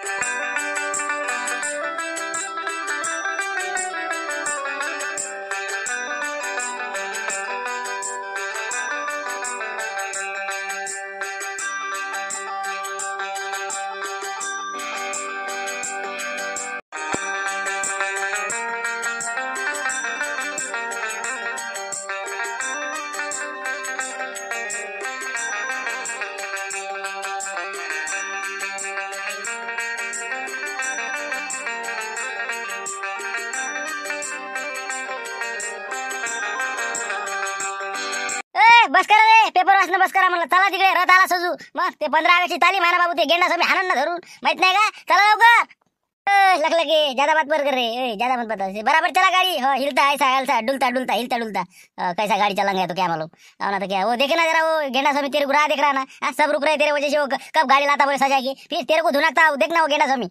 Thank you. चला तिकडे रथ आला सजू मग ते पंधरा आव्याची ताली माना बाबू ते गेंडा समी आनंद धरून माहित नाही का चला लवकर लगलगे की ज्यादा बर कर रे ज्यादा मत बराबर चला गाड़ी हो हिलता ऐसा हिलता डुलता डुलता हिलता डुलता कैसा गाड़ी चलाएंगे तो क्या मालूम और हो ना तो क्या वो देखे ना जरा वो गेंडा स्वामी तेरे गुरा देख रहा ना आ, सब रुक रहे तेरे वजह से कब गाड़ी लाता बोले सजा की फिर तेरे को धुनाता देख ना वो गेंडा स्वामी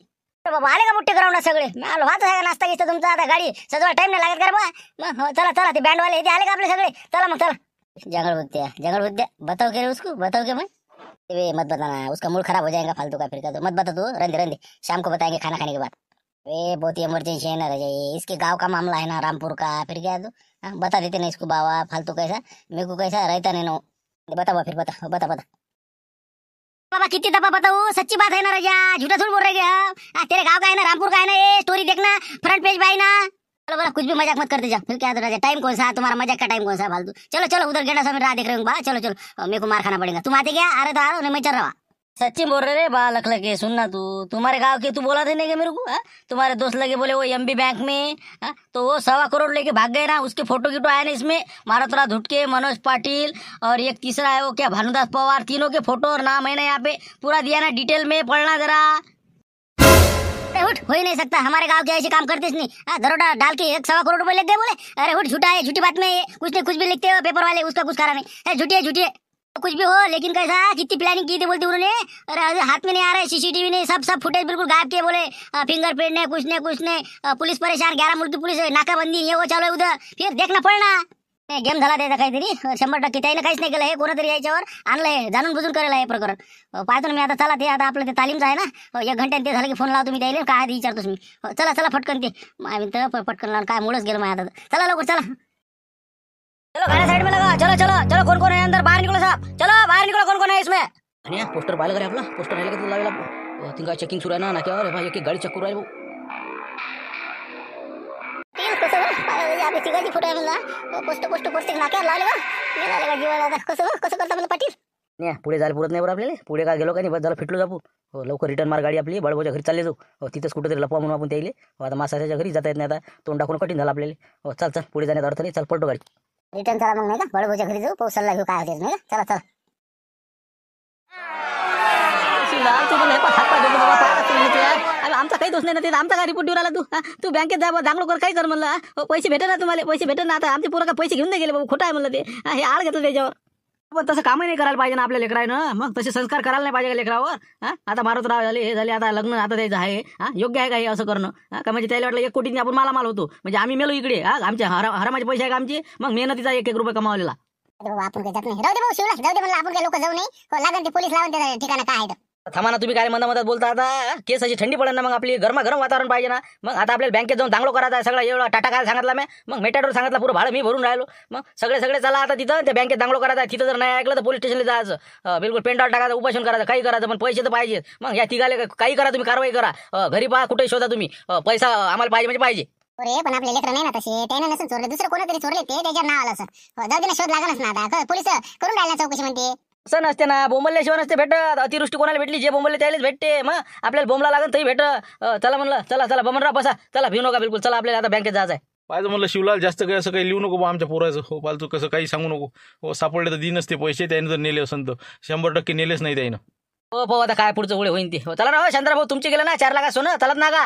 बाबा आले का मोठे ग्राउंड सगळे आलो वाच आहे नाश्ता घेतला तुमचा आता गाडी सजवा टाइम नाही लागत कर बा मग हो, चला चला ते बँडवाले ते आले का आपले सगळे चला मग चला जंगल बुद्धिया जंगल बुद्धिया बताओ क्या उसको बताओ क्या मैं वे मत बताना उसका मूड खराब हो जाएगा फालतू का फिर का तो मत बता दो रंदे रंदे शाम को बताएंगे खाना खाने के बाद वे बहुत ही इमरजेंसी है ना रजाई इसके गांव का मामला है ना रामपुर का फिर क्या तू हाँ, बता देते ना इसको बाबा फालतू कैसा मेरे को कैसा रहता नहीं ना बा फिर बता बता बता बाबा कितनी दफा बताओ सच्ची बात है ना रजा झूठा थोड़ी बोल रहे क्या हाँ, तेरे गांव का है ना रामपुर का है ना ये स्टोरी देखना फ्रंट पेज भाई ना चलो बोला कुछ भी मजाक मत करते जा फिर क्या राजा टाइम कौन सा तुम्हारा मजाक का टाइम कौन सा फालतू चलो चलो उधर गेटा समय राह देख रहे हूँ बा चलो चलो मेरे को मार खाना पड़ेगा तुम आते क्या आ रहे तो आ रहा हूँ मैं चल रहा सच्ची बोल रहे रे बा लख लगे सुनना तू तुम्हारे गांव के तू बोला थे नहीं मेरे को तुम्हारे दोस्त लगे बोले वो बी बैंक में आ? तो वो सवा करोड़ लेके भाग गए ना उसके फोटो तो गिटो आया ना इसमें मारोतरा तो धुटके मनोज पाटिल और एक तीसरा है वो क्या भानुदास पवार तीनों के फोटो और नाम है ना यहाँ पे पूरा दिया ना डिटेल में पढ़ना जरा उठ हो ही नहीं सकता हमारे गाँव के ऐसे काम करते दरोडा डाल के एक सवा करोड़ रुपए लग बोले अरे उठ झूठा है झूठी बात में ये कुछ नहीं कुछ भी लिखते हो पेपर वाले उसका कुछ कारण नहीं झूठी है झूठी कुछ भी हो लेकिन कैसा कितनी प्लानिंग की थी बोलती उन्होंने अरे हाथ में नहीं आ रहा है सीसीटीवी नहीं सब सब फुटेज बिल्कुल गायब किए बोले फिंगरप्रिंट ने कुछ ने कुछ ने पुलिस परेशान ग्यारह मुल्क की पुलिस नाकाबंदी ये वो चलो उधर फिर देखना पड़ना गेम झाला त्याचा काहीतरी शंभर टक्के त्याने काहीच नाही केलं हे कोणतरी याच्यावर आणलं हे जाणून बुजून करायला हे प्रकरण पाहतो मी आता चला ते आता आपलं ते तालीमचं आहे ना एक घंट्याने ते झालं की फोन लावतो मी त्याला काय विचारतो मी चला चला फटकन ते तर पटकन लावून काय मुळच गेलो माझ्या आता चला लवकर चला चलो घरा साइड में चलो चलो चलो कोण कोण आहे अंदर बाहेर निकलो साहब चलो बाहेर निकलो कोण कोण आहे इसमें अरे पोस्टर पाहिलं करे आपला पोस्टर राहिलं का तुला तिंगा चेकिंग सुरू आहे ना ना अरे भाई एक गाडी चक्कर आहे येईन कसं गं आपली फोटो आहे म्हणला पोस्ट पोस्ट पोस्ट नाक्यावर लावले का गेला का जीवाला कसं गं कसं करता म्हणलं पाटील नाही पुढे जायला पुरत नाही बरं आपल्याला पुढे काय गेलो का नाही बस झालं फिटलो जाऊ हो लवकर रिटर्न मार गाडी आपली बळबोच्या घरी चालले जाऊ हो कुठेतरी कुठंतरी लपवा म्हणून आपण त्याले हो आता मासाच्या घरी जाता येत नाही आता तोंड टाकून कठीण झालं आपल्याला हो चल चल पुढे जाण्यात अर्थ नाही चल पडतो गाडी रिटर्न चला मग नाही का बळबोच्या घरी जाऊ पोहोचायला घेऊ काय होते नाही का चला चला आमचा काही दोष नाही ना ते आमचा काय रिपोर्ट देऊ तू तू बँकेत जा कर काय कर म्हणलं पैसे भेटे ना तुम्हाला पैसे भेटे ना आता आमचे पोरं पैसे घेऊन नाही गेले बाबा खोटा आहे म्हणलं ते हे आड घेतलं त्याच्यावर पण तसं कामही नाही करायला पाहिजे ना आपल्या लेकरानं मग तसे संस्कार करायला नाही पाहिजे लेकरावर आता मारत राव झाले हे झाले आता लग्न आता त्याचं आहे योग्य आहे का हे असं करणं का म्हणजे त्याला वाटलं एक कोटीने आपण माल होतो म्हणजे आम्ही मेलो इकडे हा आमच्या हरामाचे पैसे आहे का आमचे मग मेहनतीचा एक एक रुपये कमावलेला आपण जाऊ आपण लोक जाऊ नाही हो, लागेल पोलीस लावून काय थांबा ना तुम्ही काय मंदा मधात बोलता आता केस अशी थंडी पडेल ना मग आपली गरमा गरम वातावरण पाहिजे ना मग आता आपल्याला बँकेत जाऊन चांगलं करायचं सगळं एवढा टाटा काय सांगितला मी मग मेटाडोर सांगितलं पुरं भाडं मी भरून राहिलो मग सगळे सगळे चला आता तिथं त्या बँकेत चांगलं करायचा तिथं जर नाही ऐकलं तर पोलीस स्टेशनला जायचं बिलकुल पेंडॉल टाकायचं उपाशन करायचं काही करायचं पण पैसे तर पाहिजेत मग या तिघाले काही करा तुम्ही कारवाई करा घरी पहा कुठे शोधा तुम्ही पैसा आम्हाला पाहिजे म्हणजे पाहिजे अरे पण आपले लेकर नाही ना तसे त्याने नसून चोरले दुसरं कोणतरी चोरले ते त्याच्या नाव आलं सर हो, जाऊ ना शोध लागलाच ना आता पोलीस करून राहिला चौकशी म्हणते असं नसते ना बोंबल्याशिवाय नसते भेटत अतिवृष्टी कोणाला भेटली जे बोंबले त्यालाच भेटते मग आपल्याला बोंबला लागेल तरी भेट चला म्हणलं चला चला बमनरा बसा चला भिऊ नका बिलकुल चला आपल्याला आता बँकेत जायचं पाहिजे म्हणलं शिवलाल जास्त काही असं काही लिहू नको आमच्या पोराचं हो पाहिजे तू कसं काही सांगू नको हो सापडले तर दिनच ते पैसे त्याने जर नेले असं शंभर टक्के नेलेच नाही त्यानं हो भाऊ आता काय पुढचं पुढे होईन ते हो चला ना हो शांतरा भाऊ तुमचे गेलं ना चार लागा सोनं चालत ना का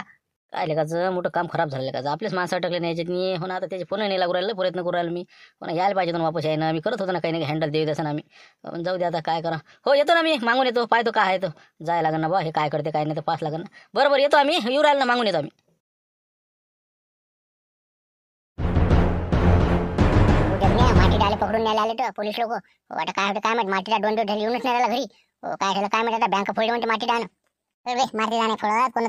काय लेखाचं मोठं काम खराब झालं लेखाचं आपलेच माणसं अटकले नाही याच्यात नाही हो ना आता त्याचे फोन नाही लागू राहिले प्रयत्न करू राहिले मी पण यायला पाहिजे ना वापस यायनं मी करत होतो ना काही नाही हँडल देऊ द्यायचं आम्ही पण जाऊ दे आता काय करा हो येतो ना मी मागून येतो पाहतो काय येतो जायला लागेल ना बा हे काय करते काय नाही तर पास लागेल ना बरोबर येतो आम्ही येऊ राहिलं ना मागून येतो आम्ही माटीडाले पकडून नाही आले तर पोलीस लोक हो, आता काय होतं काय माहिती माटीडा दोन दोन ढेल येऊनच नाही घरी हो, काय झालं काय माहिती आता बँक फोडली म्हणते माटीडा नाही नाही नाही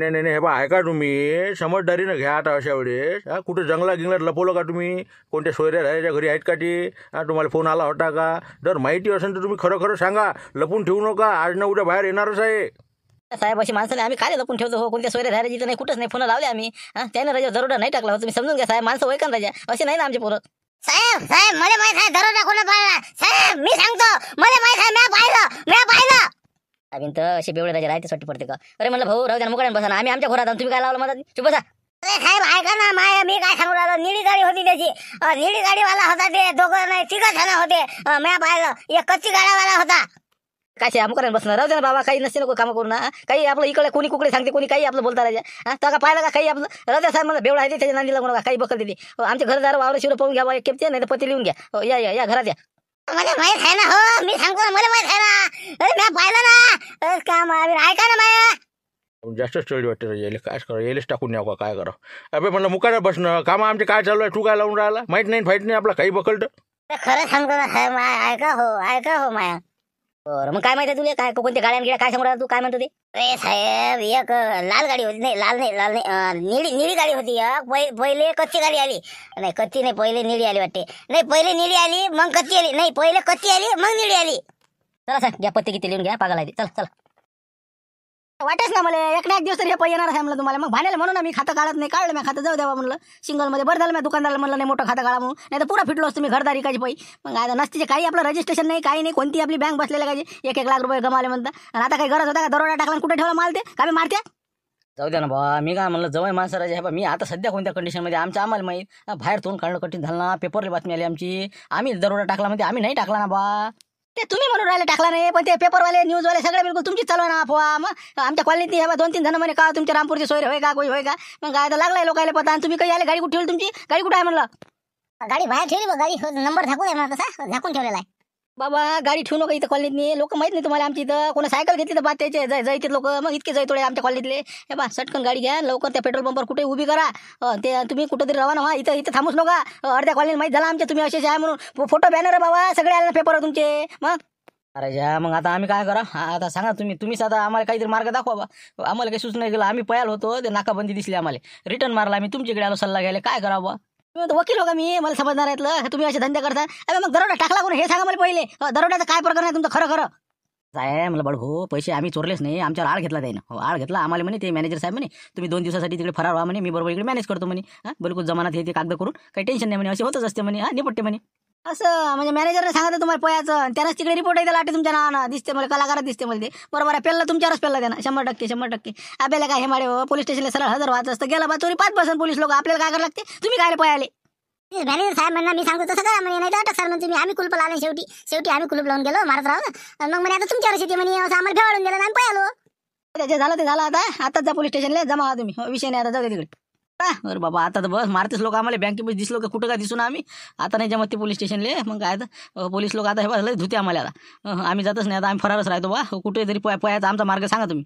नाही, हे आहे ऐका तुम्ही समजदारीनं घ्या आता अशा वेळेस कुठे जंगला गिंगलात लपवलं का तुम्ही कोणत्या सोयऱ्या राहायच्या घरी आहेत का ती तुम्हाला फोन आला होता का जर माहिती असेल तर तुम्ही खरं खरं सांगा लपून ठेवू नका आज ना उद्या बाहेर येणारच आहे साहेब अशी माणसं नाही आम्ही काय लपून ठेवतो हो कोणत्या सोयऱ्या राहायची तर नाही कुठंच नाही फोन लावले आम्ही त्यानं राजा दरोडा नाही टाकला तुम्ही समजून घ्या साहेब माणसं का राजा असे नाही ना आमचे पोरं साहेब साहेब मला माहित आहे दरोडा कोणा पाहिला साहेब मी सांगतो मला माहित आहे मी पाहिलं मी पाहिलं अजून तर असे बेवडे राजा राहते सोटी पडते का अरे म्हणलं भाऊ राहू द्या मुकडे बसा आम्ही आमच्या घरात तुम्ही काय लावलं मला चुप बसा अरे साहेब ऐका ना माय मी काय सांगू राहिलो निळी गाडी होती त्याची निळी गाडीवाला होता ते दोघं नाही तिघ जण होते म्या पाहिलं एक कच्ची गाड्यावाला होता काय से करायला बसणार राहू दे ना बाबा काही नसते नको काम करू ना काही आपलं इकडे कोणी कुकडे सांगते कोणी काही आपलं बोलता राहायचं हां का पाहिलं का काही आपलं राहू द्या साहेब मला बेवळ आहे त्याच्या नांदी लागू नका काही बकल दिली हो, आमच्या घरदार वावर शिरो पाहून घ्या बाबा केपते नाही तर पती लिहून घ्या हो, या या या घरात या मला माहित आहे ना हो मी सांगतो ना मला माहित आहे ना अरे मी पाहिलं ना अरे का ऐका ना माया जास्त स्टडी वाटते रे काय करा यायलाच टाकून न्या काय करा अबे म्हणलं मुकायला बसणं काम आमचे काय चालू आहे तू काय लावून राहिला माहित नाही फाईट नाही आपला काही बकलट अरे खरं सांगतो ना हाय माया ऐका हो ऐका हो माया बरं मग काय माहिती तुला काय कोणत्या गाड्या गिड्या काय समोर तू काय म्हणतो ते साहेब एक लाल गाडी होती नाही लाल नाही लाल नाही निळी निळी गाडी होती पहिले कच्ची गाडी आली नाही कच्ची नाही पहिले निळी आली वाटते नाही पहिले निळी आली मग कच्ची आली नाही पहिले कच्ची आली मग निळी आली चला सांग या पत्ते किती लिहून घ्या पागल लागली चला चला वाटायचं ना मला एक ना एक दिवस तरी हे येणार आहे म्हणलं तुम्हाला मग भाण्याला म्हणून मी खातं काढत नाही काढलं मी खातं जाऊ द्यावा म्हणलं मध्ये बरं झालं मी दुकानदारला म्हणलं नाही मोठं खातं काढा म्हणून नाही तर पुरा फिटलो असतो मी घरदारी काही पै मग आता नसतीचे काही आपलं रजिस्ट्रेशन नाही काही नाही कोणती आपली बँक बसलेल्या काय एक एक लाख रुपये गमाले म्हणतात आणि आता काही गरज होता का दरोडा टाकला कुठे ठेवला माल ते मी मारते जाऊ द्या ना बा मी काय म्हणलं जवळ माणसं राजे बा मी आता सध्या कोणत्या कंडिशनमध्ये आमच्या आम्हाला माहीत बाहेर तोंड काढणं कठीण झालं ना पेपरली बातमी आली आमची आम्ही दरोडा टाकला म्हणते आम्ही नाही टाकला ना बा ते तुम्ही म्हणून राहिले टाकला नाही पण ते पेपरवाले न्यूजवाले सगळे बिलकुल तुमची चालू ना अफवा मग आमच्या कॉलनीत हे दोन तीन जण म्हणे का तुमच्या रामपूरची सोय होय का कोई होय का मग काय तर लागलाय लोकायला पता आणि तुम्ही काही आले गाडी कुठे ठेवली तुमची गाडी कुठे आहे म्हणलं गाडी बाहेर ठेवली मग गाडी नंबर झाकून आहे मला तसा झाकून ठेवलेला आहे बाबा गाडी ठेवू नका इथं कॉलनीतनी लोक माहित नाही तुम्हाला आमची इथं कोणा सायकल घेतली तर बाद त्याचे जाय जायचे लोक मग इतके जाय थोडे आमच्या कॉलनीतले हे बा सटकन गाडी घ्या लवकर त्या पेट्रोल पंपवर कुठे उभी करा ते तुम्ही कुठं तरी रवाना व्हा इथं इथं थांबूच नका अर्ध्या कॉलनीत माहीत झाला आमच्या तुम्ही असे आहे म्हणून फोटो बॅनर आहे बाबा सगळे आले ना पेपर तुमचे मग अरे जा मग आता आम्ही काय करा आता सांगा तुम्ही तुम्हीच आता आम्हाला काहीतरी मार्ग दाखवा बा आम्हाला काही सूचना केलं आम्ही पयाल होतो ते नाकाबंदी दिसली आम्हाला रिटर्न मारला आम्ही तुमच्याकडे आलो सल्ला घ्यायला काय करावं बा वकील हो मी मला समजणार आहेत तुम्ही असे धंदे करता अरे मग दरोडा टाकला कोण हे सांगा मला पहिले दरोड्याचं काय प्रकार नाही तुमचं खरं खरं साहेब मला हो पैसे आम्ही चोरलेच नाही आमच्यावर आळ घेतला त्यानं हो आळ घेतला आम्हाला म्हणे ते मॅनेजर साहेब म्हणे तुम्ही दोन दिवसासाठी तिकडे फरार व्हा म्हणे मी बरोबर इकडे मॅनेज करतो म्हणे हा बिलकुल जमानात हे ते कागद करून काही टेन्शन नाही म्हणे असे होतच असते म्हणे हां निपटते म्हणे असं म्हणजे मॅनेजरने सांगितलं तुम्हाला पोयाचं त्यानंच तिकडे रिपोर्ट येते लाटे तुमच्या नावानं दिसते मला कलाकार दिसते मला ते बरोबर आहे तुमच्यावरच पेल्ला त्यांना शंभर टक्के शंभर टक्के आपल्याला काय हे माडे पोलीस हो, स्टेशनला सरळ हजर व्हायचं असतं गेला बा तुम्ही पाच पर्सेंट पोलीस लोक आपल्याला काय करायला लागते तुम्ही काय पळाले मॅनेजर साहेब म्हणणार मी सांगतो तसं करा म्हणजे नाही अटक सर म्हणजे आम्ही कुलप लावले शेवटी शेवटी आम्ही कुलप लावून गेलो मारत राहू मग म्हणे आता तुमच्यावर शेती म्हणे असं आम्हाला भेवाडून गेलं आम्ही पळालो जे झालं ते झालं आता आताच जा पोलीस स्टेशनला जमा तुम्ही हो, विषय नाही आता जाऊ तिकडे अरे बाबा आता तर बस मारतेच लोक आम्हाला बँकेमध्ये दिसलो का कुठं का दिसून आम्ही आता नाही जमत ते पोलीस स्टेशनले मग काय तर पोलीस लोक आता हे बस लय धुते आम्हाला आम्ही जातच नाही आता आम्ही फरारच राहतो बा कुठे तरी पो पोयाचा आमचा मार्ग सांगा तुम्ही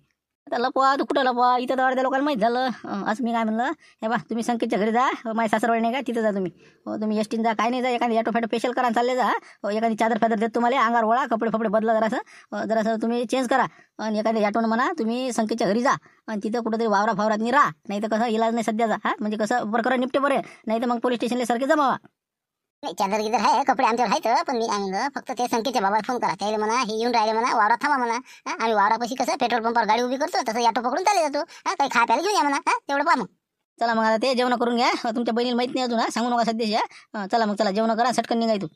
आता लपवा तू कुठं लपवा इथं तर अर्ध्या लोकांना माहीत झालं असं मी काय म्हणलं हे बा तुम्ही संकेतच्या घरी जा माझ्या सासरवाडी नाही का तिथं जा तुम्ही हो तुम्ही टीन जा काय नाही जा एखादी ऑटो फॅटो फेशियल करा चालले जा एखादी चादर फादर देत तुम्हाला अंगार वळा कपडे फपडे बदला जरासं जरासं तुम्ही चेंज करा आणि एखादी ऑटोनं म्हणा तुम्ही संकेतच्या घरी जा आणि तिथं कुठंतरी वावरा फावरात राहा नाही तर कसं इलाज नाही सध्याचा हां म्हणजे कसं प्रकरण निपटे बरे नाही तर मग पोलीस स्टेशनला सारखे जमावा नाही चादर गिदर आहे कपडे आमच्यावर आहेत पण मी आम्ही फक्त ते संख्येच्या बाबा फोन करा त्याला म्हणा हे येऊन राहिले म्हणा वावरात थांबा म्हणा आम्ही वावरापाशी कसं पेट्रोल पंपावर गाडी उभी करतो तसं ऑटो पकडून चालले जातो काही खा प्यायला घेऊन या म्हणा तेवढं पहा मग चला मग आता ते जेवण करून घ्या तुमच्या बहिणीला माहित नाही अजून सांगू नका सध्या चला मग चला जेवण करा सटकन निघाय तू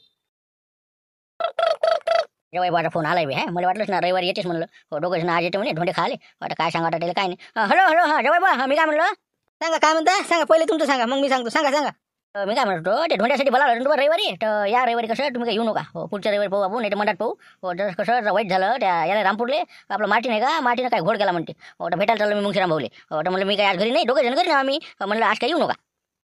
माझा फोन आलाय हा मला वाटलंच ना रविवार येतेस म्हणलं हो दोघंच ना आज येते म्हणे ढोंडे खाले आता काय सांगा वाटलं काय नाही हॅलो हॅलो हा जवळ बा मी काय म्हणलं सांगा काय म्हणता सांगा पहिले तुमचं सांगा मग मी सांगतो सांगा सांगा मी काय म्हणतो ते ढोंड्यासाठी बोला तुम्ही रविवारी तर या रविवारी कसं तुम्ही काय येऊ नका हो पुढच्या रविवारी पाहू आपण नाही ते मंडात पाहू हो जर कसं वाईट झालं त्या याला रामपूरले आपलं माटी नाही का माटीनं काय घोड गेला म्हणते हो तर भेटायला चाललो मी मुंगशीराम भाऊले हो तर म्हणलं मी काय आज घरी नाही दोघे घरी नाही आम्ही म्हणलं आज काय येऊ नका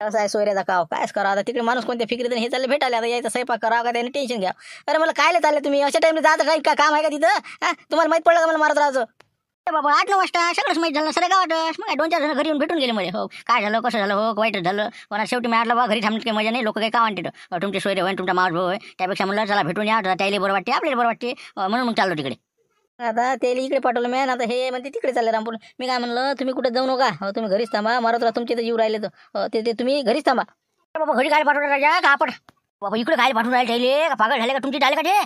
कसं आहे सोयऱ्याचा काव हो. कायच करा आता तिकडे माणूस कोणत्या फिकरीत हे चालले भेटायला आता यायचं स्वयंपाक करा का त्याने टेन्शन घ्या अरे मला कायला चाललं तुम्ही अशा टाईमला जाता काही का काम आहे का तिथं तुम्हाला माहीत पडलं का मला मारत राहायचं बाबा आठ वाजता सगळंच माहीत झालं सगळं गावात मग दोन चार जण घरी येऊन भेटून गेले मध्ये हो काय झालं कसं झालं हो वाईट झालं कोणा शेवटी मी आठला बाबा घरी थांबत काय मजा नाही लोक काही का म्हणते तुमचे सोयरे होईल तुमचा माझ भाऊ त्यापेक्षा म्हणलं चला भेटून या त्याला बरं वाटते आपल्याला बरं वाटते म्हणून मग चाललो तिकडे आता त्याला इकडे पाठवलं मी आता हे म्हणते तिकडे चालले रामपूर मी काय म्हणलं तुम्ही कुठे जाऊ नका तुम्ही घरीच थांबा मारत तुमचे तर जीव राहिले तर ते तुम्ही घरीच थांबा बाबा घरी काय पाठवलं राजा का आपण बाबा इकडे काय पाठवून राहिले का पागल झाले का तुमची झाले का ते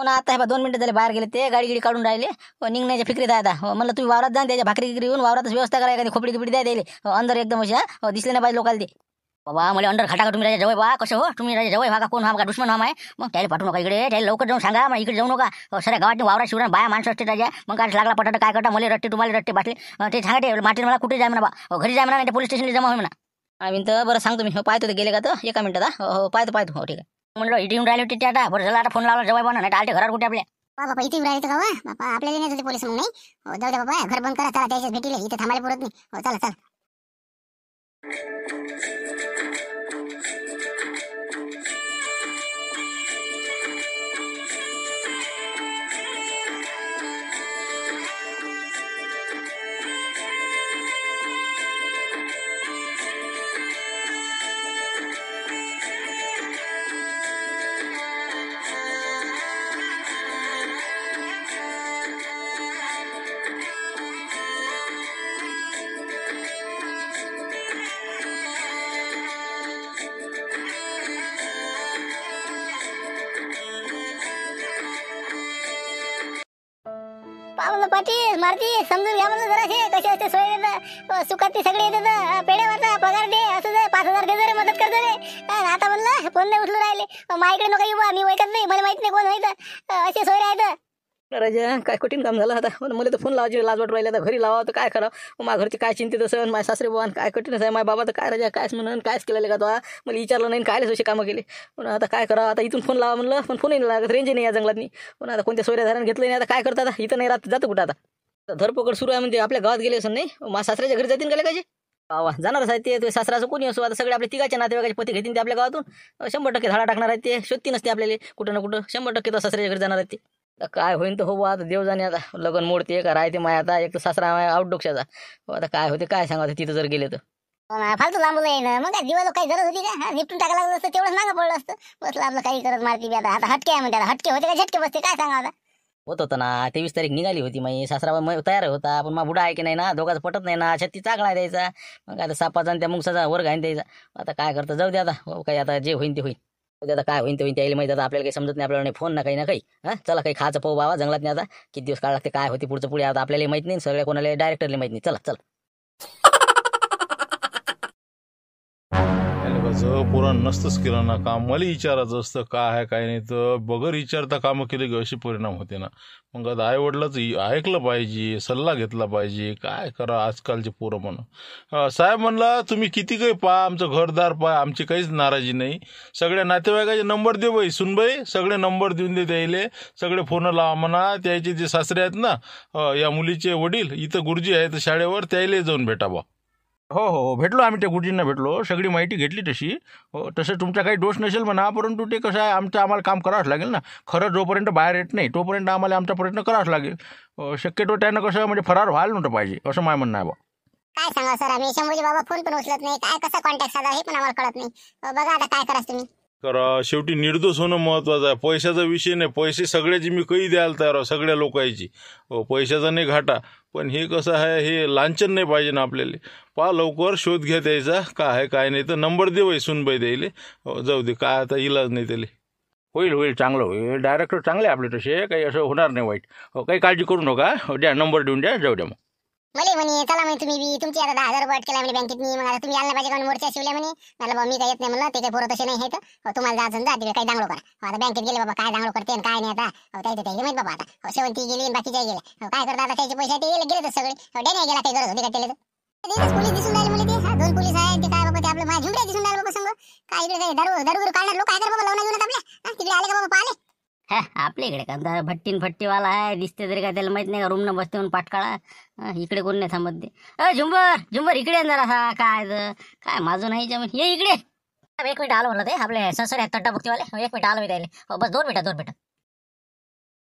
हो आता हे दोन मिनटं झाले बाहेर गेले ते गाडी गिडी काढून राहिले हो, निघण्याच्या फिक्रीत आहे आता हो, म्हणलं तुम्ही वावरात जा त्याच्या भाकरी गिरी येऊन वावरातच व्यवस्था करा एखादी खोपडी गिपडी द्या द्यायला हो, अंदर एकदम अशा दिसले नाही पाहिजे लोकांना ते बाबा मला अंडर खटाक तुम्ही राजा जवळ बा कसं हो तुम्ही राजा जवळ भागा कोण हा का दुश्मन आहे मग त्याला पाठवू नका इकडे त्याला लवकर जाऊन सांगा मग इकडे जाऊ नका सगळ्या गावात वावरा शिवरा बाया माणसं असते राजा मग काय लागला पटाटा काय करता मला रट्टे तुम्हाला रट्टे बाटले ते सांगा ते मला कुठे जाय म्हणा बा घरी जाय म्हणा नाही पोलीस स्टेशनला जमा होईल म्हणा आम्ही तर बरं सांगतो मी पाहतो ते गेले का तर एका मिनिटात हो पाहतो पाहतो हो ठीक आहे म्हणलं इथे येऊन राहिले होते ते आता बरं आता फोन लावला जवळ बनवणार नाही आलते घरावर कुठे आपल्या बाबा इथे इथे राहिले का हो? बाबा आपल्याला नाही जाते पोलीस मग नाही हो जाऊ दे बाबा घर बंद करा चला त्याच्यात भेटीले इथे थांबायला पुरत नाही हो चला चला पा म्हणलं मारती समजून घ्या म्हणलं जरा कसे असते सोय येत सुखात ते सगळे येतात पेढे पगार दे असं दे पाच हजार दे जरा मदत करतो रे आता म्हणलं फोन नाही उठलो राहिले माझ्याकडे नका येऊ मी वैकत नाही मला माहित नाही कोण व्हायचं असे सोय राहायचं राजा काय कठीण काम झालं आता पण मला तर फोन लावायची लाज वाट आता घरी लावा तर काय करावं माझ्या घरची काय चिंतित असं माझ्या सासरे बाबा काय कठीण आहे माझ्या बाबा तर काय राजा कायच म्हणून कायच केलेलं का तो मला विचारलं नाही कायच असे कामं केले पण आता काय करा आता इथून फोन लावा म्हणलं पण फोनही लागत रेंज नाही या जंगलात पण आता कोणत्या धारण घेतलं नाही आता काय करतात आता इथं नाही राहत जातं कुठं आता धरपकड सुरू आहे म्हणजे आपल्या गावात गेले असं नाही माझ्या सासऱ्याच्या घरी जातील काय वा जाणारच आहे ते, सासराचं कोणी असो आता सगळे आपले तिघाच्या नातेवाईकाचे पती घेतील ते आपल्या गावातून शंभर टक्के झाडा टाकणार आहेत ते शोधती नसते आपल्याला कुठं ना कुठं शंभर टक्के तर सासऱ्याच्या घरी जाणार आहेत ते काय होईन तर हो आता देव जाणे आता लग्न मोडते का राहते माय आता एक तर सासरा माय आउटडोक्षाचा हो आता काय होते काय सांगा तिथं जर गेले तर फालतू लांबू आहे ना मग काय काही गरज होती का निपटून टाकायला लागलं असतं तेवढंच मागं पडलं असतं बस आपलं काही करत मारती बी आता आता हटके आहे म्हणते हटके होते का झटके बसते काय सांगा आता होत होतं ना तेवीस तारीख निघाली होती माई सासरा मग तयार होता पण मग बुडा आहे की नाही ना धोकाच पटत नाही ना छत्ती चाकला द्यायचा मग आता सापाचा आणि त्या मुंगसाचा वर्ग आहे द्यायचा आता काय करतं जाऊ दे आता हो, काही आता जे होईन ते होईन म्हणजे आता काय होईन ते होईन त्याला माहिती आता आपल्याला काही समजत नाही आपल्याला नाही फोन ना काही ना काही हां चला काही खायचं पाहू बाबा जंगलात नाही आता किती दिवस काळ लागते काय होती पुढचं पुढे आता आपल्याला माहिती नाही सगळ्या कोणाला डायरेक्टरला माहिती नाही चला चला करायचं पुरा नसतंच केलं ना काम मला विचारायचं असतं काय आहे काय नाही तर बगर विचारता कामं केली की असे परिणाम होते ना मग आता आईवडिलाच ऐकलं पाहिजे सल्ला घेतला पाहिजे काय करा आजकालचे पोरं म्हणून साहेब म्हणला तुम्ही किती काही पहा आमचं घरदार पहा आमची काहीच नाराजी नाही सगळ्या नातेवाईकाचे नंबर दे बाई सुनबाई सगळे नंबर देऊन दे द्यायले सगळे फोन लावा म्हणा त्याचे जे सासरे आहेत ना या मुलीचे वडील इथं गुरुजी आहेत शाळेवर त्याले जाऊन भेटा बा हो, हो हो भेटलो आम्ही त्या गुरुजींना भेटलो सगळी माहिती घेतली तशी हो तसं तुमचा काही दोष नसेल म्हणा परंतु ते कसं आहे आमचं आम्हाला काम करावंच लागेल ना खरं जोपर्यंत बाहेर येत नाही तोपर्यंत आम्हाला आमचा प्रयत्न करावाच लागेल शक्यतो त्यानं कसं म्हणजे फरार व्हायला नव्हतं पाहिजे असं माय म्हणणं आहे बा काय सांगा सर आम्ही शंभूजी बाबा फोन पण उचलत नाही काय कसा कॉन्टॅक्ट साधा हे पण आम्हाला कळत नाही बघा आता काय करा तुम्ही तर शेवटी निर्दोष होणं महत्त्वाचं आहे पैशाचा विषय नाही पैसे सगळ्याची मी काही द्यायला तयार सगळ्या लोकांची हो, पैशाचा नाही घाटा पण हे कसं आहे हे लांचन नाही पाहिजे ना आपल्याला पा लवकर शोध घ्या द्यायचा काय आहे काय नाही तर नंबर देवय सुनबाई द्यायले हो, जाऊ दे काय आता इलाज नाही त्याला होईल होईल चांगलं होईल डायरेक्टर चांगले आपले तसे काही असं होणार नाही वाईट हो, काही काळजी करू नका द्या नंबर देऊन द्या जाऊ द्या मग मले म्हणे चला म्हणे तुम्ही बी तुमची आता दहा हजार रुपये केला म्हणे बँकेत मी मग आता तुम्ही आला पाहिजे मोर्चा शिवले म्हणे मला बाबा मी काय येत नाही म्हणलं ते काही पोरं तसे नाही आहेत हो, तुम्हाला जायचं जा तिकडे काही दांगलो करा हो, आता बँकेत गेले बाबा काय दांगलो करते काय नाही आता हो, त्याचे त्याचे माहित बाबा आता शेवंती गेली जाय गेले काय करता आता त्याचे पैसे ते गेले गेले सगळे डेने गेला काही गरज होती का त्याला पोलीस दिसून राहिले मला ते दोन पोलीस आहेत ते काय बाबा ते आपलं माझ्या दिसून राहिले बाबा संग काय इकडे काय दारू दारू काढणार लोक काय कर बाबा घेऊन आपल्या तिकडे आले का बाबा पाहिले हा आपल्या इकडे का भट्टीन भट्टीवाला आहे दिसते तरी काय त्याला माहित नाही का रूम न बसते म्हणून पाटकाळा इकडे कोण नाही थांबत दे अ झुंबर झुंबर इकडे जरासा काय काय माझं नाही जमीन ये इकडे एक मिनिट आलो म्हणलं ते आपले ससर आहेत वाले हो, एक मिनिट आलो मी त्याला हो, बस दोन मिनिटं दोन मिनिटं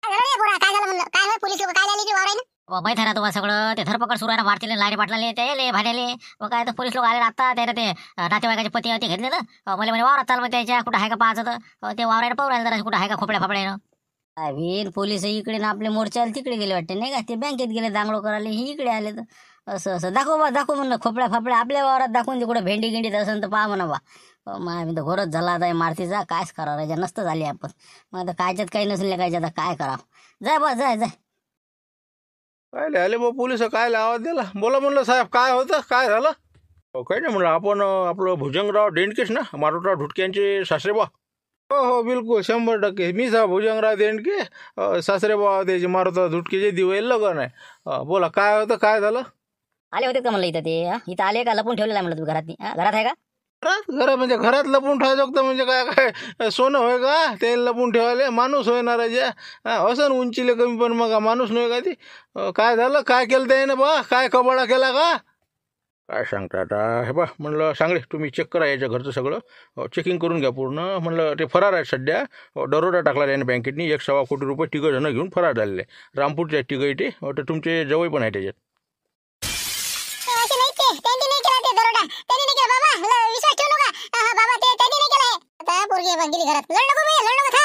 काय झालं म्हणलं काय पोलीस लोक काय झाले की माहीत आहे ना तुम्हाला सगळं ते धरपकड सुरू आहे मारतील लाईट पाटलाले ते येले भाड्याले मग काय तर पोलीस लोक आले आता त्याला ते नातेवाईकाचे पती होते घेतले ना मला म्हणजे वावरात चाल मग त्याच्या कुठं आहे का पाहत ते वावरायला पाहू जरा कुठं आहे का खोपड्या फापड्यानं नवीन पोलीस इकडे ना आपले मोर्चाला तिकडे गेले वाटते नाही का ते बँकेत गेले दांगडो करायला ही इकडे आले तर असं असं दाखव बा दाखव म्हणलं खोपड्या फापड्या आपल्या वावरात दाखवून दे कुठं भेंडी गिंडीत असेल तर पहा म्हणा बा मी तर घोरच झाला आता मारतीचा कायच राजा नसतं झाली आपण मग आता कायच्यात काही नसले कायच्यात काय करावं जाय बा जाय जाय काय लिहाले बा पोलिस काय आवाज दिला बोला म्हणलं साहेब काय होतं काय झालं हो, काही नाही म्हणलं आपण आपलं भुजंगराव डेंडकेश ना मारुटराव ढुटक्यांचे सासरेबा हो हो बिलकुल शंभर टक्के मी साहेब भुजंगराव देंडके सासरेबा त्याचे मारुतराव धुटकेचे दिवे लगन आहे बोला काय होतं काय झालं आले होते का म्हणलं इथं ते इथं आले का लपून ठेवलेलं म्हणलं तू घरात घरात आहे का घरा म्हणजे घरात लपून ठेवायचं म्हणजे काय काय सोनं होय का ते लपून ठेवायला माणूस होय राजा असं उंचीले कमी पण मग माणूस नाही का ती काय झालं काय केलं ते ना बा काय कबाडा केला का काय सांगता आता हे बा म्हणलं सांगले तुम्ही चेक करा याच्या घरचं सगळं चेकिंग करून घ्या पूर्ण म्हणलं ते फरार आहेत सध्या दरोडा टाकला त्याने बँकेतनी एक सव्वा कोटी रुपये तिघं घेऊन फरार झालेले रामपूरच्या तिघं इथे तुमचे जवळ पण आहे त्याच्यात दरोडा त्यांनी नाही केला बाबा विश्वास ठेवू नका बाबा ते त्यांनी नाही केला आता पोरगी गेली घरात लढ नको बाई लढ नको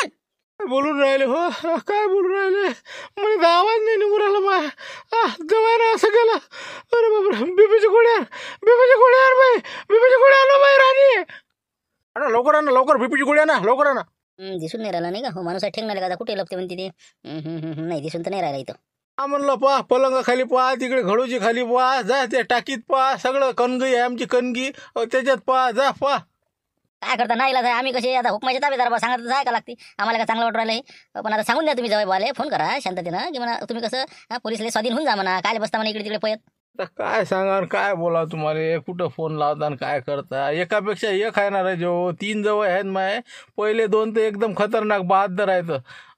थांब बोलून राहिले हो काय बोलून राहिले म्हणजे आवाज नाही निघून राहिला मा दवायला असं केलं अरे बाबा बिबीच्या गोळ्यावर बिबीच्या गोळ्यावर बाई बिबीच्या गोळ्या आलो बाई राणी अरे लवकर आणा लवकर बिपीची गोळी आणा लवकर आणा दिसून नाही राहिला नाही का हो माणूस ठेकणार का कुठे लपते म्हणते ते नाही दिसून तर नाही राहिला इथं म्हणलं पहा खाली पहा तिकडे घडूची खाली पहा जा ते टाकीत पहा सगळं कणगी आहे आमची कणगी त्याच्यात पहा जा पहा काय करता नाही लागत आम्ही कसे आता हुकमाचे ताबेदार बा सांगत जाय का लागते आम्हाला काय चांगलं वाटू राहिलं पण आता सांगून द्या तुम्ही जवळ फोन करा शांततेनं की म्हणा तुम्ही कसं पोलिसले स्वाधीन होऊन जा म्हणा काय बसता म्हणा इकडे तिकडे पळत काय सांगा काय बोला तुम्हाला कुठं फोन लावता आणि काय करता एकापेक्षा एक आहे ना रे जो तीन जवळ आहेत माय पहिले दोन तर एकदम खतरनाक बहादर आहेत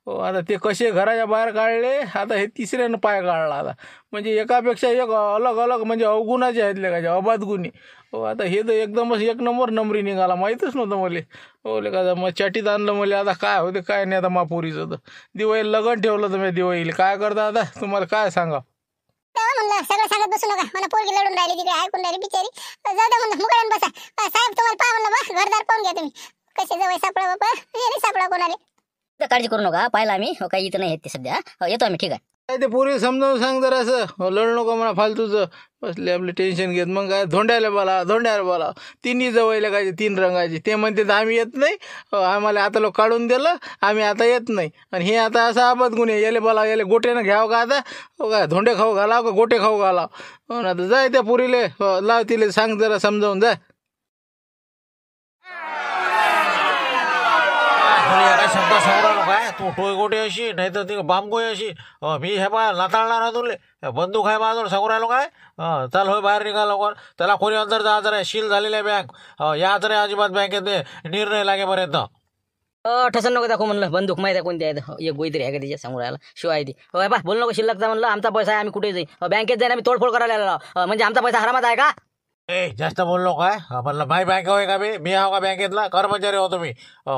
हो, आता ते कसे घराच्या बाहेर काढले आता हे तिसऱ्यानं पाय काढला आता म्हणजे एकापेक्षा एक अलग अलग म्हणजे अवगुणाचे आहेत लेखाचे अबाध गुणी हो आता हे तर एकदमच एक नंबर नंबरी निघाला माहीतच नव्हतं मले हो लेखा मग चटीत आणलं मला आता काय होते काय नाही आता मापुरीचं तर दिवाळी लगन ठेवलं तर मी दिवाळीला काय करता आता तुम्हाला काय सांगा सगळं सांगत बसू नका मला पोरगी लढून राहिली तिकडे ऐकून राहिली बिचारी साहेब तुम्हाला घरदार घ्या तुम्ही कसे तर काळजी करू नका पाहिला आम्ही हो, काही इथं नाही येते ते सध्या हो, येतो आम्ही ठीक आहे काय ते पूर्वी समजावून सांग जरा असं लढ हो, लढू नको म्हणा फालतूचं बसले आपले टेन्शन घेत मग काय धोंड्याला बोला धोंड्याला बोला तिन्ही जवळ काय तीन रंगाचे ते म्हणते तर आम्ही येत नाही आम्हाला आता लोक काढून दिलं आम्ही आता येत नाही आणि हे आता असं आपत गुन्हे याले बोला याले गोट्यानं घ्यावं का आता हो काय धोंडे खाऊ घालाव का गोटे खाऊ घालाव हो ना जाय त्या पुरीले लाव तिले सांग जरा समजावून जा काय तू टोयगोटी अशी नाही तर ती बामगोई अशी मी हे पाय लाताळणार ना तुले बंदूक आहे माझं समोर राहिलो काय चल होय बाहेर निघा लवकर त्याला कोणी अंतर जा जरा शील झालेली आहे बँक या जरा अजिबात बँकेत निर्णय लागेपर्यंत ठसन नको दाखव म्हणलं बंदूक माहिती आहे कोणती आहे एक आहे का त्याच्या समोर आला शिवाय ती बाय बोल नको शिल्लकचा म्हणलं आमचा पैसा आहे आम्ही कुठे जाईल बँकेत जाईन आम्ही तोडफोड करायला म्हणजे आमचा पैसा हरामात आहे का ए जास्त बोललो काय म्हणलं माय बँक होय का मी मी आहो का बँकेतला कर्मचारी होतो मी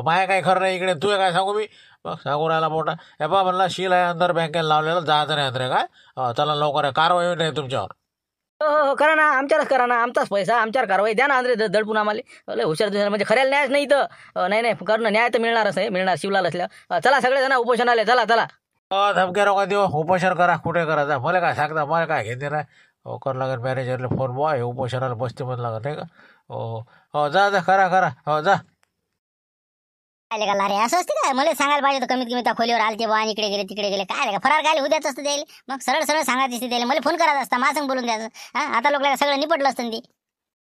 माय काय खरं नाही इकडे तू काय सांगू मी बघ सांगू राहिला मोठा हे बा म्हणला शील आहे अंदर बँकेला लावलेला जायचं नाही अंतर काय चला लवकर कारवाई होईल नाही तुमच्यावर हो, हो, हो करा ना आमच्यावरच करा ना आमचाच पैसा आमच्यावर कारवाई द्या ना अंद्रे दडपून आम्हाला हुशार दुसऱ्या म्हणजे खऱ्याला न्यायच नाही तर नाही नाही करणं न्याय तर मिळणारच आहे मिळणार शिवलाल असल्या चला सगळे उपोषण आले चला चला धमक्या रोका देऊ उपोषण करा कुठे करा जा मला काय सांगता मला काय घेते ना ओकर लागेल मॅनेजरला फोन बॉय हे उपोषणाला बसते लागत नाही का हो हो जा जा करा करा हो जा कायले का लारे असं असते काय मला सांगायला पाहिजे होतं कमीत कमी त्या खोलीवर आलते बा इकडे गेले तिकडे गेले काय का फरार काय उद्याच असतं द्यायला मग सरळ सरळ सांगत असते द्यायला मला फोन करायचं असता माझं बोलून द्यायचं आता लोकांना सगळं निपटलं असतं ते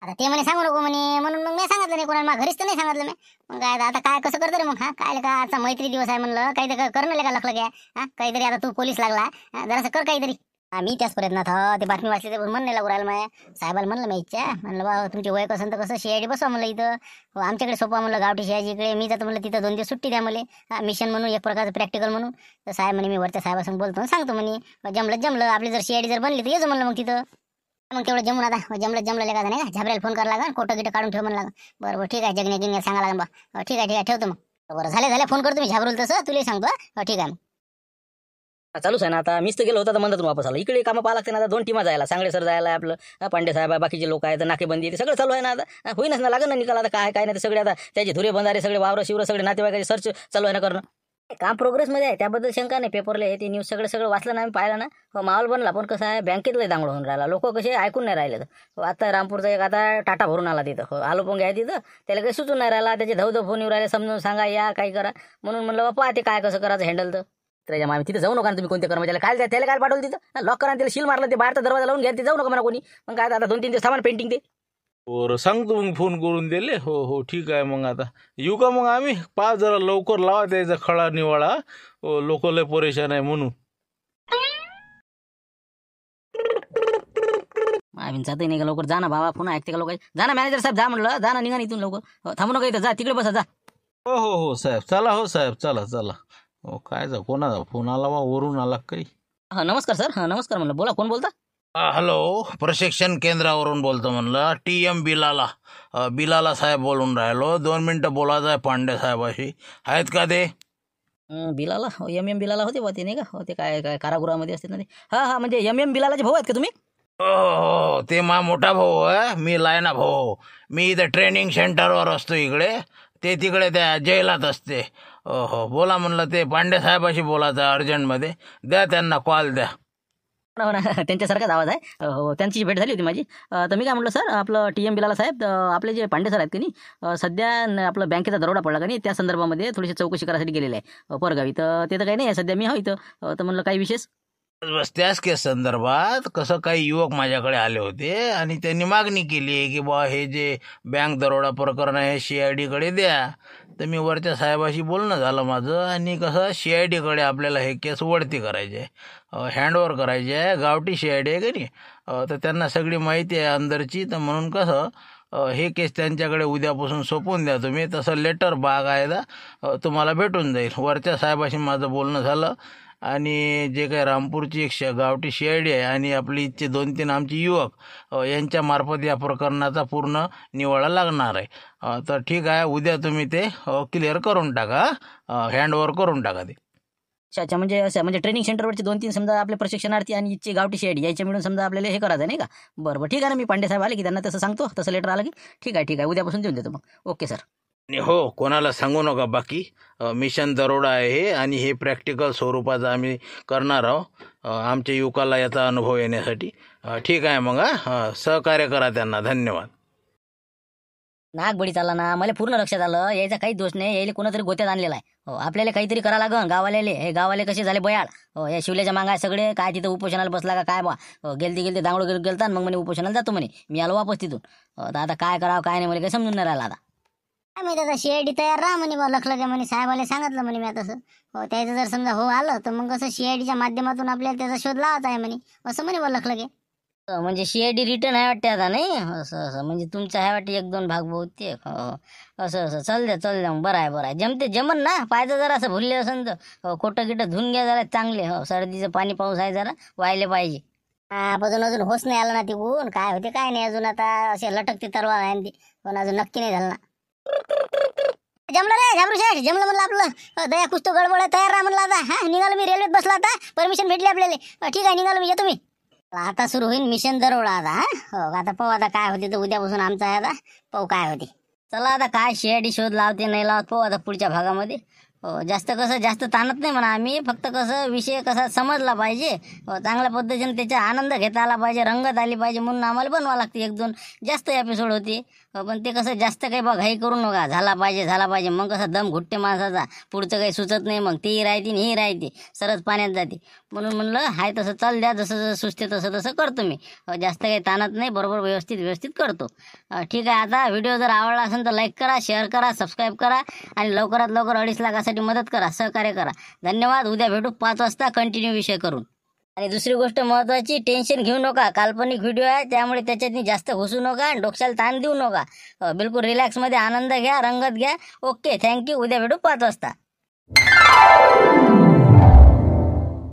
आता ते म्हणे सांगू नको म्हणे म्हणून मग मी सांगितलं नाही कोणाला मग घरीच तर नाही सांगितलं मी मग काय आता काय कसं करतो रे मग हा काय का आता मैत्री दिवस आहे म्हणलं काहीतरी करणं का लखलं घ्या काहीतरी आता तू पोलीस लागला जरासं कर काहीतरी मी त्याच प्रयत्न हो ते बातमी वाचली तर म्हणणं लागू राहिलं माय साहेबाला म्हणलं मी इच्छा म्हणलं बा तुमची वय कसं तर कसं शियाडी बसवा म्हणलं इथं हो, आमच्याकडे सोपा म्हणलं गावठी शियाजी इकडे मी जातो म्हणलं तिथं दोन दिवस सुट्टी द्या मला मिशन म्हणून एक प्रकारचं प्रॅक्टिकल म्हणून तर साहेब म्हणे मी वरच्या साहेबासून बोलतो सांगतो म्हणे जमलं जमलं आपली जर शियाडी जर बनली तर येजो म्हणलं मग तिथं मग तेवढं जमून आता हो, जमलं जमलं का नाही का झाबऱ्याला फोन करायला लागा कोटं गिटं काढून ठेव म्हणलं बरं बरं ठीक आहे जगण्या गिंग्या सांगा लागा बा हो, ठीक आहे ठीक आहे ठेवतो मग बरं झाले झालं फोन करतो मी झाबरूल तसं तुला सांगतो ठीक आहे चालूच आहे ना आता मीच तर गेलो होतं तर म्हणतात वापस आलो इकडे कामं पाहा लागते ना आता दोन टीमा जायला सांगले सर जायला आपलं पांडे साहेब बाकीचे लोक आहेत नाकेबंदी ते सगळं चालू आहे ना आता होईनच ना लागेल ना निकाल आता काय काय नाही सगळे आता त्याचे धुरे बंधारे सगळे वावर शिवर सगळे नातेवाईकाचे सर्च चालू आहे ना करणं काम प्रोग्रेसमध्ये आहे त्याबद्दल शंका नाही पेपरला हे ते न्यूज सगळं सगळं वाचलं नाही पाहिला पाहिलं ना हो, माहोल बनला पण कसं आहे बँकेतलं दांगड होऊन राहिला लोक कसे ऐकून नाही राहिले तर हो, आता रामपूरचा एक आता टाटा भरून आला तिथं हो आलो पण घ्या तिथं त्याला काही सुचून नाही राहिला त्याचे धवधव फोन येऊ राहिले समजून सांगा या काय करा म्हणून म्हणलं बापा ते काय कसं करायचं हँडल तर त्याच्या मामी तिथे जाऊ नका तुम्ही कोणत्या कर्मचाऱ्याला काय त्याला काय पाठवलं तिथं लॉक करा त्याला शिल मारलं ते बाहेरचा दरवाजा लावून घ्या ते जाऊ नका मला कोणी मग काय आता दोन तीन दिवस सामान पेंटिंग ते बरं सांगतो मग फोन करून दिले हो हो ठीक आहे मग आता येऊ का मग आम्ही पाच जरा लवकर लावा त्याचा खळा निवाळा हो, लोक लय परेशान आहे म्हणून आम्ही जात नाही का लवकर जा ना बाबा पुन्हा ऐकते का लोक जा ना मॅनेजर साहेब जा म्हटलं जा ना निघा इथून लवकर हो, थांबू नका इथं जा तिकडे बसा जा हो हो हो साहेब चला हो साहेब चला चला ओ काय झालं कोणाचा फोन आला वा वरून आला काही हा नमस्कार सर हा नमस्कार म्हणलं बोला कोण बोलता हॅलो प्रशिक्षण केंद्रावरून बोलतो म्हणलं टी एम बिलाला बिलाला साहेब बोलून राहिलो दोन मिनटं बोलायचं आहे पांडे साहेबाशी आहेत का ते बिलाला हो, एम एम बिलाला होते बा ते नाही का हो ते काय काय कारागृहामध्ये असते ना ते हा हा म्हणजे एम एम बिलालाचे भाऊ आहेत का तुम्ही हो, हो, हो ते मा मोठा भाऊ आहे मी लायना भाऊ मी इथं ट्रेनिंग सेंटरवर असतो इकडे ते तिकडे त्या जेलात असते हो बोला म्हणलं ते पांडे साहेबाशी बोलायचं अर्जंटमध्ये द्या त्यांना कॉल द्या हो ना हो त्यांच्यासारखाच आवाज आहे हो, हो त्यांची भेट झाली होती माझी तर मी काय म्हटलं सर आपलं टी एम बिलाला साहेब आपले जे पांडे सर आहेत की नाही सध्या आपलं बँकेचा दरोडा पडला का नाही त्या संदर्भामध्ये थोडीशी चौकशी करायसाठी गेलेले आहे परगावी तर ते तर काही नाही सध्या मी हा इथं तर म्हणलं काही विशेष त्याच के संदर्भात कसं काही युवक माझ्याकडे आले होते आणि त्यांनी मागणी केली की बा हे जे बँक दरोडा प्रकरण आहे सी आय डीकडे द्या तर मी वरच्या साहेबाशी बोलणं झालं माझं आणि कसं सी आय डीकडे आपल्याला हे केस वरती करायचे आहे हँडओवर करायची आहे गावठी सी आय डी आहे की नाही तर त्यांना सगळी माहिती आहे अंदरची तर म्हणून कसं हे केस त्यांच्याकडे उद्यापासून सोपवून द्या तुम्ही तसं लेटर बाग आहे तुम्हाला भेटून जाईल वरच्या साहेबाशी माझं बोलणं झालं आणि जे काय रामपूरची एक श गावठी शेळी आहे आणि आपली इथचे दोन तीन आमचे युवक यांच्यामार्फत या प्रकरणाचा पूर्ण निवाळा लागणार आहे तर ठीक आहे उद्या तुम्ही ते क्लिअर करून टाका हँडओव्हर करून टाका ते अच्छा अच्छा म्हणजे असं म्हणजे ट्रेनिंग सेंटरवरचे दोन तीन समजा आपले प्रशिक्षणार्थी आणि इच्छे गावठी शेड यायचे मिळून समजा आपल्याला हे करायचं नाही का बरं बरं ठीक आहे ना मी पांडे साहेब आले की त्यांना तसं सांगतो तसं लेटर आलं की ठीक आहे ठीक आहे उद्यापासून देऊन देतो मग ओके सर हो कोणाला सांगू नका बाकी मिशन दरोडा आहे आणि हे प्रॅक्टिकल स्वरूपाचं आम्ही करणार आहोत आमच्या युवकाला याचा अनुभव येण्यासाठी ठीक आहे मग हा सहकार्य करा त्यांना धन्यवाद बडी चालला ना मला पूर्ण लक्षात आलं यायचा काहीच दोष नाही यायला कोणातरी गोत्यात आणलेला आहे हो आपल्याला काहीतरी करा लागन गावाले हे गावाले कसे झाले बयाळ हो या शिवल्याच्या मागाय सगळे काय तिथं उपोषणाला बसला का काय बा गेलते गेलते दांगडो गेलता गेलता मग म्हणे उपोषणाला जातो म्हणे मी आलो वापस तिथून हो, आता काय करावं काय नाही मला काही समजून नाही राहिला आता आम्ही त्याचा शीआयडी तयार राहा म्हणे बा लखलगे म्हणे साहेबाला सांगितलं म्हणे मी तसं हो त्याचं जर समजा हो आलं तर मग कसं सीआयडीच्या माध्यमातून आपल्याला त्याचा शोध लावत आहे म्हणे असं म्हणे बा लखलगे हो, म्हणजे सीआयडी रिटर्न आहे वाटते आता नाही असं असं म्हणजे तुमचं आहे वाटते एक दोन भाग बहुते हो, हो असं असं चल द्या चल द्या बरं आहे बरं आहे जमते जमन ना पाहिजे जरा असं भुलले असं तर हो, खोटं गिटं धुवून घ्या जरा चांगले हो सर्दीचं पाणी पाऊस आहे जरा व्हायला पाहिजे अजून अजून होस नाही आला ना ऊन काय होते काय नाही अजून आता असे लटकते तर आहे ते पण अजून नक्की नाही झालं ना जमलं रे घाबरू शेठ जमलं म्हणलं आपलं दया कुस्तो गडबड तयार राहा म्हणलं आता हा निघालो मी रेल्वेत बसला आता परमिशन भेटली आपल्याला ठीक आहे निघालो मी येतो मी आता सुरू होईल मिशन दरोडा आता हा हो आता पाहू आता काय होते तर उद्यापासून आमचा आहे आता पाहू काय होते चला आता काय शेडी शोध लावते नाही लावत पाहू आता पुढच्या भागामध्ये हो, जास्त कसं जास्त ताणत नाही म्हणा आम्ही फक्त कसं विषय कसा समजला पाहिजे हो, चांगल्या पद्धतीने त्याचा आनंद घेता आला पाहिजे रंगत आली पाहिजे म्हणून आम्हाला बनवावं लागते एक दोन जास्त एपिसोड होते हो, पण ते कसं जास्त काही बघा घाई करू नका झाला पाहिजे झाला पाहिजे मग कसं दम घुटते माणसाचा पुढचं काही सुचत नाही मग तेही राहते आणि ही राहते सरच पाण्यात जाते म्हणून म्हणलं हाय तसं चाल द्या जसं जसं सुचते तसं तसं करतो मी जास्त काही ताणत नाही बरोबर व्यवस्थित व्यवस्थित करतो ठीक आहे आता व्हिडिओ जर आवडला असेल तर लाईक करा शेअर करा सबस्क्राईब करा आणि लवकरात लवकर अडीच लाखासाठी मदत करा सहकार्य करा धन्यवाद उद्या भेटू पाच वाजता कंटिन्यू विषय करून आणि दुसरी गोष्ट महत्त्वाची टेन्शन घेऊ नका काल्पनिक व्हिडिओ आहे त्यामुळे त्याच्यातनी जास्त घुसू नका आणि डोक्याला ताण देऊ नका बिलकुल रिलॅक्समध्ये आनंद घ्या रंगत घ्या ओके थँक्यू उद्या भेटू पाच वाजता